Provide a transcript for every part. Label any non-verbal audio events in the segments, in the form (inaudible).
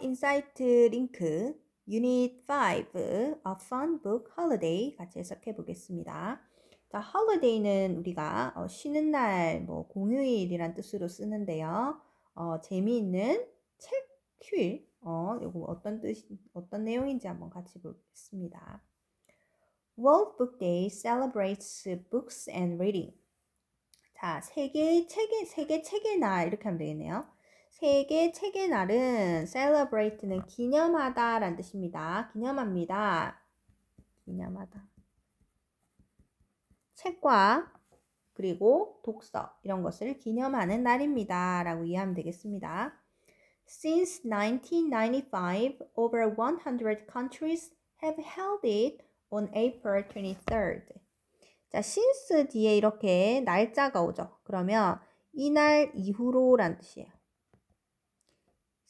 인사이트 링크 유닛 5 A Fun Book Holiday 같이 해석해 보겠습니다. 자, holiday는 우리가 어, 쉬는 날, 뭐 공휴일이란 뜻으로 쓰는데요. 어, 재미있는 책 휴일, 어, 요거 어떤 뜻, 어떤 내용인지 한번 같이 보겠습니다. World Book Day celebrates books and reading. 자, 세계 책의 세계 책의 날 이렇게 하면 되겠네요. 세계 책의 날은 celebrate는 기념하다 라는 뜻입니다. 기념합니다. 기념하다. 책과 그리고 독서 이런 것을 기념하는 날입니다. 라고 이해하면 되겠습니다. Since 1995, over 100 countries have held it on April 23rd. 자, since 뒤에 이렇게 날짜가 오죠. 그러면 이 날 이후로 란 뜻이에요.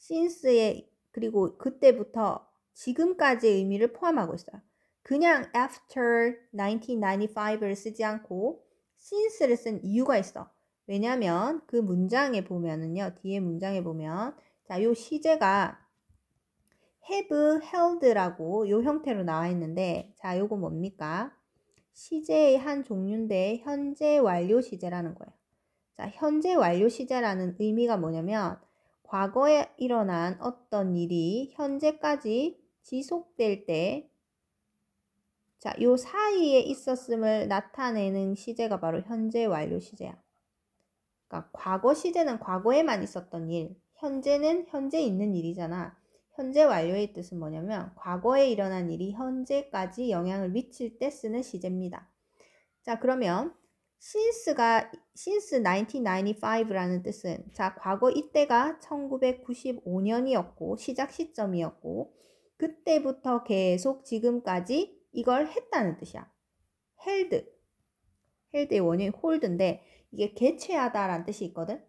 since의 그리고 그때부터 지금까지의 의미를 포함하고 있어요. 그냥 after 1995를 쓰지 않고 since를 쓴 이유가 있어. 왜냐면 하그 문장에 보면은요. 뒤에 문장에 보면 자, 요 시제가 have held라고 요 형태로 나와 있는데 자, 요거 뭡니까? 시제의 한 종류인데 현재 완료 시제라는 거예요. 자, 현재 완료 시제라는 의미가 뭐냐면 과거에 일어난 어떤 일이 현재까지 지속될 때, 자, 요 사이에 있었음을 나타내는 시제가 바로 현재 완료 시제야. 그러니까 과거 시제는 과거에만 있었던 일, 현재는 현재 있는 일이잖아. 현재 완료의 뜻은 뭐냐면 과거에 일어난 일이 현재까지 영향을 미칠 때 쓰는 시제입니다. 자, 그러면 신스가 신스 1995라는 뜻은 자, 과거 이때가 1995년이었고 시작 시점이었고 그때부터 계속 지금까지 이걸 했다는 뜻이야. held 헬드의 원인이 홀드인데 이게 개최하다라는 뜻이 있거든.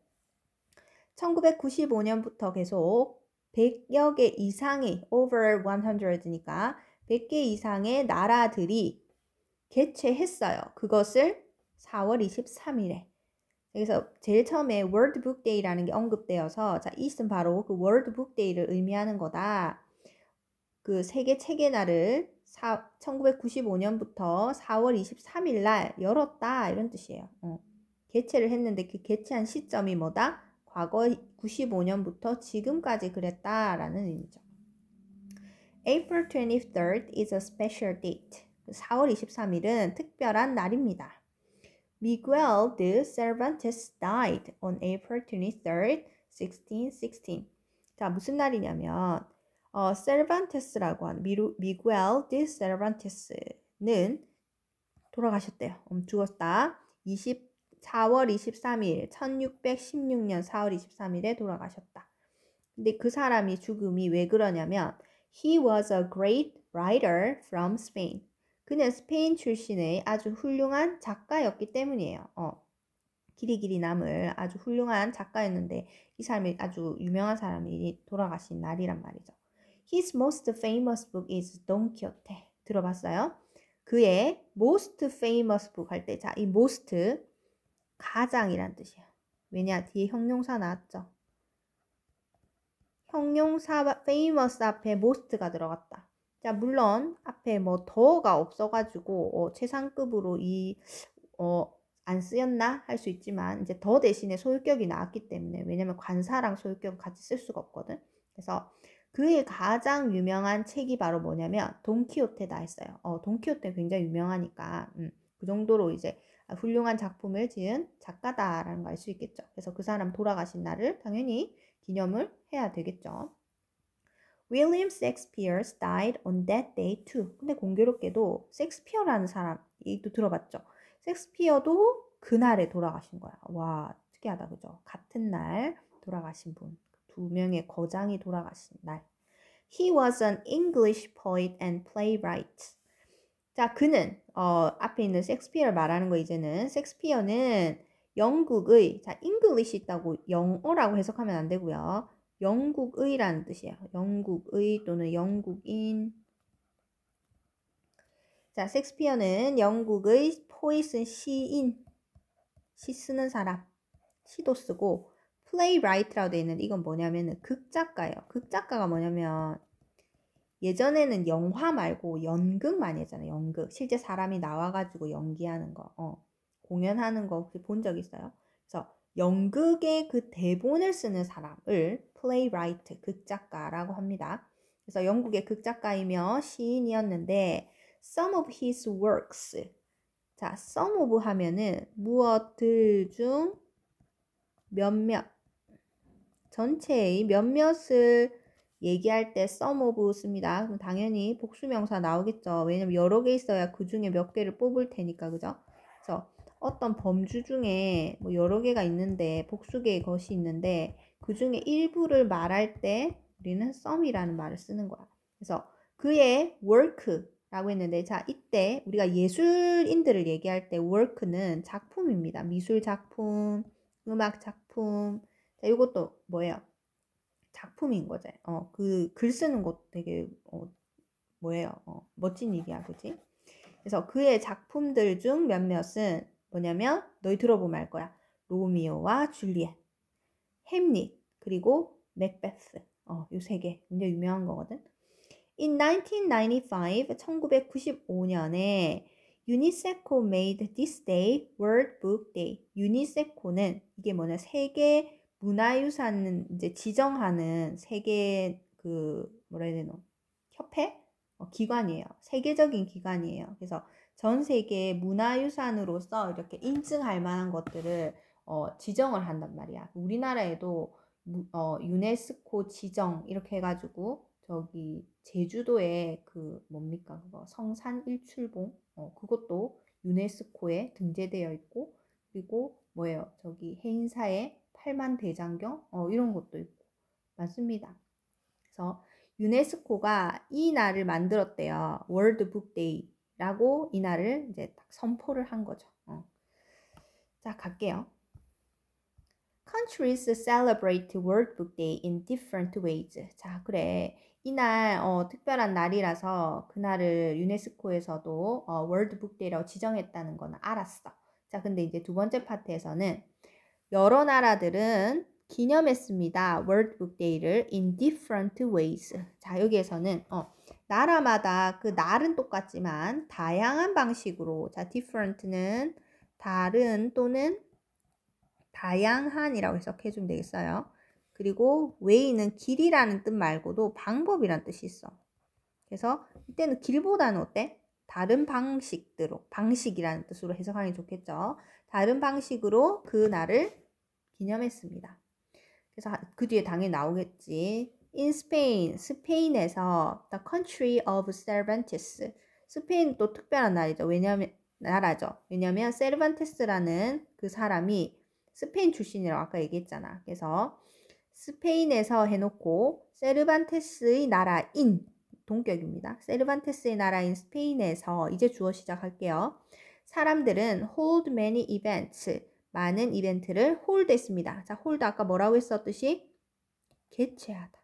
1995년부터 계속 100여 개 이상의 over 100니까 100개 이상의 나라들이 개최했어요. 그것을 4월 23일에 그래서 제일 처음에 월드북 데이라는 게 언급되어서 자, 이것은 바로 그 월드북 데이를 의미하는 거다. 그 세계 책의 날을 4, 1995년부터 4월 23일 날 열었다 이런 뜻이에요. 어. 개최를 했는데 그 개최한 시점이 뭐다? 과거 95년부터 지금까지 그랬다라는 의미죠. April 23rd is a special date. 4월 23일은 특별한 날입니다. Miguel de Cervantes died on April 23rd, 1616. 자, 무슨 날이냐면 어, 세르반테스라고 하는 미루, 미구엘 디 세르반테스는 돌아가셨대요. 음, 죽었다. 20, 4월 23일, 1616년 4월 23일에 돌아가셨다. 근데 그 사람이 죽음이 왜 그러냐면 he was a great writer from Spain. 그는 스페인 출신의 아주 훌륭한 작가였기 때문이에요. 어. 길이 길이 남을 아주 훌륭한 작가였는데 이 사람이 아주 유명한 사람이 돌아가신 날이란 말이죠. His most famous book is Don Quixote. 들어봤어요? 그의 most famous book 할 때, 자, 이 most 가장이란 뜻이에요 왜냐, 뒤에 형용사 나왔죠. 형용사 famous 앞에 most가 들어갔다. 자, 물론 앞에 뭐 더가 없어가지고 어, 최상급으로 이, 어, 안 쓰였나 할 수 있지만 이제 더 대신에 소유격이 나왔기 때문에 왜냐면 관사랑 소유격 같이 쓸 수가 없거든. 그래서 그의 가장 유명한 책이 바로 뭐냐면 돈키호테다 했어요. 어, 돈키호테 굉장히 유명하니까 음, 그 정도로 이제 훌륭한 작품을 지은 작가다라는 걸 알 수 있겠죠. 그래서 그 사람 돌아가신 날을 당연히 기념을 해야 되겠죠. William Shakespeare died on that day too. 근데 공교롭게도 섹스피어라는 사람, 이또 들어봤죠? 섹스피어도 그날에 돌아가신 거야. 와, 특이하다, 그죠? 같은 날 돌아가신 분. 두 명의 거장이 돌아가신 날. He was an English poet and playwright. 자, 그는, 어, 앞에 있는 섹스피어를 말하는 거 이제는, 섹스피어는 영국의, 자, English 있다고 영어라고 해석하면 안 되고요. 영국의라는 뜻이에요. 영국의 또는 영국인. 자, 섹스피어는 영국의 포이슨 시인, 시 쓰는 사람, 시도 쓰고 플레이라이트라고 되어 있는데 이건 뭐냐면은 극작가예요. 극작가가 뭐냐면 예전에는 영화 말고 연극 많이 했잖아요. 연극. 실제 사람이 나와가지고 연기하는 거, 어, 공연하는 거 혹시 본 적 있어요? 그래서 연극의 그 대본을 쓰는 사람을 playwright 극작가라고 합니다. 그래서 영국의 극작가이며 시인이었는데 some of his works 자, some of 하면은 무엇들 중 몇몇 전체의 몇몇을 얘기할 때 some of 씁니다. 그럼 당연히 복수명사 나오겠죠. 왜냐면 여러 개 있어야 그 중에 몇 개를 뽑을 테니까 그죠? 그래서 어떤 범주 중에 뭐 여러 개가 있는데 복수 개의 것이 있는데 그 중에 일부를 말할 때 우리는 some이라는 말을 쓰는 거야. 그래서 그의 work라고 했는데 자 이때 우리가 예술인들을 얘기할 때 work는 작품입니다. 미술 작품, 음악 작품. 자 이것도 뭐예요? 작품인 거죠. 어, 그 글 쓰는 것 되게 어, 뭐예요? 어, 멋진 일이야, 그지? 그래서 그의 작품들 중 몇몇은 뭐냐면 너희 들어보면 알 거야. 로미오와 줄리엣, 햄릿, 그리고 맥베스. 어, 요 세 개. 굉장히 유명한 거거든. In 1995, 1995년에 유니세코 made this day World Book Day. 유니세코는 이게 뭐냐 세계 문화유산 이제 지정하는 세계 그 뭐라 해야 되노 협회 어, 기관이에요. 세계적인 기관이에요. 그래서 전 세계 문화유산으로서 이렇게 인증할 만한 것들을 어, 지정을 한단 말이야. 우리나라에도 어, 유네스코 지정 이렇게 해가지고 저기 제주도에 그 뭡니까 그거 성산 일출봉 어, 그것도 유네스코에 등재되어 있고 그리고 뭐예요 저기 해인사의 팔만 대장경 어, 이런 것도 있고 맞습니다. 그래서 유네스코가 이 날을 만들었대요. 월드북 데이 라고 이날을 이제 딱 선포를 한 거죠. 어. 자, 갈게요. Countries celebrate World Book Day in different ways. 자, 그래. 이날 어, 특별한 날이라서 그날을 유네스코에서도 어, 월드 북 데이라고 지정했다는 건 알았어. 자, 근데 이제 두 번째 파트에서는 여러 나라들은 기념했습니다. 월드 북 데이를 in different ways. 자, 여기에서는 어, 나라마다 그 날은 똑같지만 다양한 방식으로 자 different는 다른 또는 다양한이라고 해석해 주면 되겠어요. 그리고 way는 길이라는 뜻 말고도 방법이란 뜻이 있어. 그래서 이때는 길보다는 어때? 다른 방식대로 방식이라는 뜻으로 해석하는 게 좋겠죠. 다른 방식으로 그 날을 기념했습니다. 그래서 그 뒤에 당연히 나오겠지. in Spain, 스페인에서 the country of Cervantes. 스페인 도 특별한 나라죠. 왜냐면 나라죠. 왜냐면 세르반테스라는 그 사람이 스페인 출신이라고 아까 얘기했잖아. 그래서 스페인에서 해놓고 세르반테스의 나라인 동격입니다. 세르반테스의 나라인 스페인에서 이제 주어 시작할게요. 사람들은 hold many events 많은 이벤트를 홀드했습니다. 자, 홀드 아까 뭐라고 했었듯이 개최하다.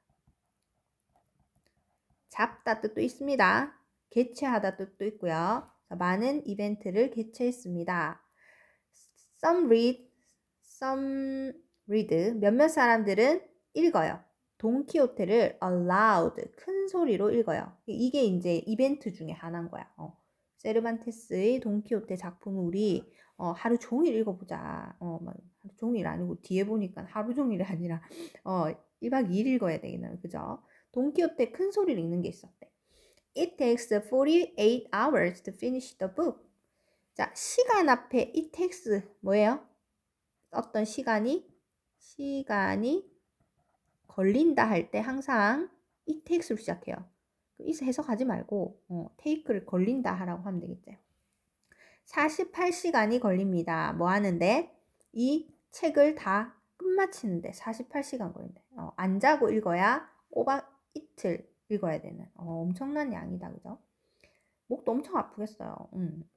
잡다 뜻도 있습니다. 개최하다 뜻도 있고요. 많은 이벤트를 개최했습니다. Some read, some read. 몇몇 사람들은 읽어요. 동키호테를 aloud, 큰 소리로 읽어요. 이게 이제 이벤트 중에 하나인 거야. 어. 세르반테스의 동키호테 작품을 우리 어, 하루 종일 읽어보자. 어, 막 뭐, 하루 종일 아니고 뒤에 보니까 하루 종일이 아니라 어, 1박 2일 읽어야 되겠네요. 그죠? 돈키호테 큰 소리를 읽는 게 있었대. It takes 48 hours to finish the book. 자, 시간 앞에 it takes 뭐예요? 어떤 시간이 시간이 걸린다 할 때 항상 it takes로 시작해요. 그 it 해석하지 말고 어, take를 걸린다 하라고 하면 되겠죠. 48시간이 걸립니다. 뭐 하는데? 이 책을 다 끝마치는데 48시간 걸린다. 어, 안 자고 읽어야 꼬박 이틀 읽어야 되는 어, 엄청난 양이다 그죠? 목도 엄청 아프겠어요. 음.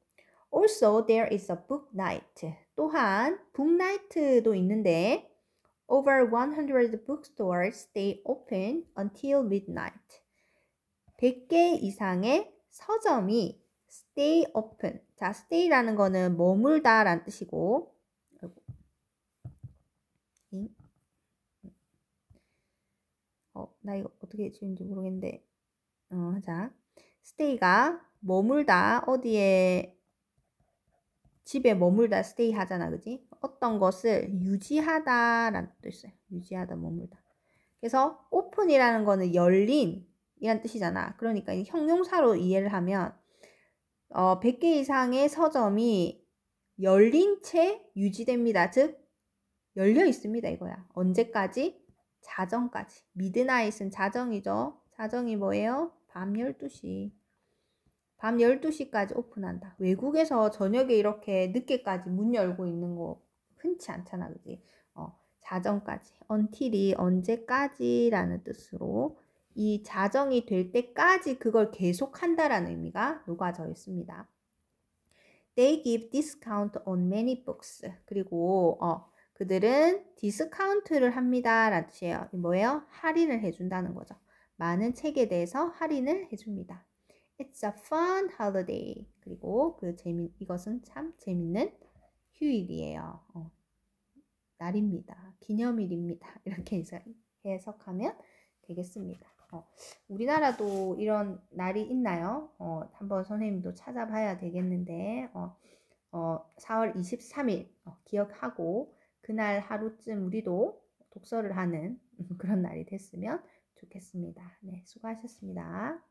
Also there is a book night. 또한 book night도 있는데 over 100 bookstores stay open until midnight. 100개 이상의 서점이 stay open. 자, stay라는 거는 머물다라는 뜻이고 어, 나 이거 어떻게 지는지 모르겠는데, 어, 하자. 스테이가 머물다, 어디에, 집에 머물다, 스테이 하잖아, 그지? 어떤 것을 유지하다 라는 뜻도 있어요. 유지하다, 머물다. 그래서 오픈이라는 거는 열린 이란 뜻이잖아. 그러니까 형용사로 이해를 하면 어, 100개 이상의 서점이 열린 채 유지됩니다. 즉 열려 있습니다. 이거야. 언제까지? 자정까지. 미드나잇은 자정이죠. 자정이 뭐예요? 밤 12시. 밤 12시까지 오픈한다. 외국에서 저녁에 이렇게 늦게까지 문 열고 있는 거 흔치 않잖아, 그지? 어, 자정까지. until이 언제까지라는 뜻으로 이 자정이 될 때까지 그걸 계속 한다라는 의미가 녹아져 있습니다. They give discount on many books. 그리고 어, 그들은 디스카운트를 합니다. 라는 뜻이에요. 뭐예요? 할인을 해준다는 거죠. 많은 책에 대해서 할인을 해줍니다. It's a fun holiday. 그리고 그 재미, 이것은 참 재밌는 휴일이에요. 어, 날입니다. 기념일입니다. (laughs) 이렇게 해석하면 되겠습니다. 어, 우리나라도 이런 날이 있나요? 어, 한번 선생님도 찾아봐야 되겠는데, 어, 어, 4월 23일 어, 기억하고, 그날 하루쯤 우리도 독서를 하는 (laughs) 그런 날이 됐으면 좋겠습니다. 네, 수고하셨습니다.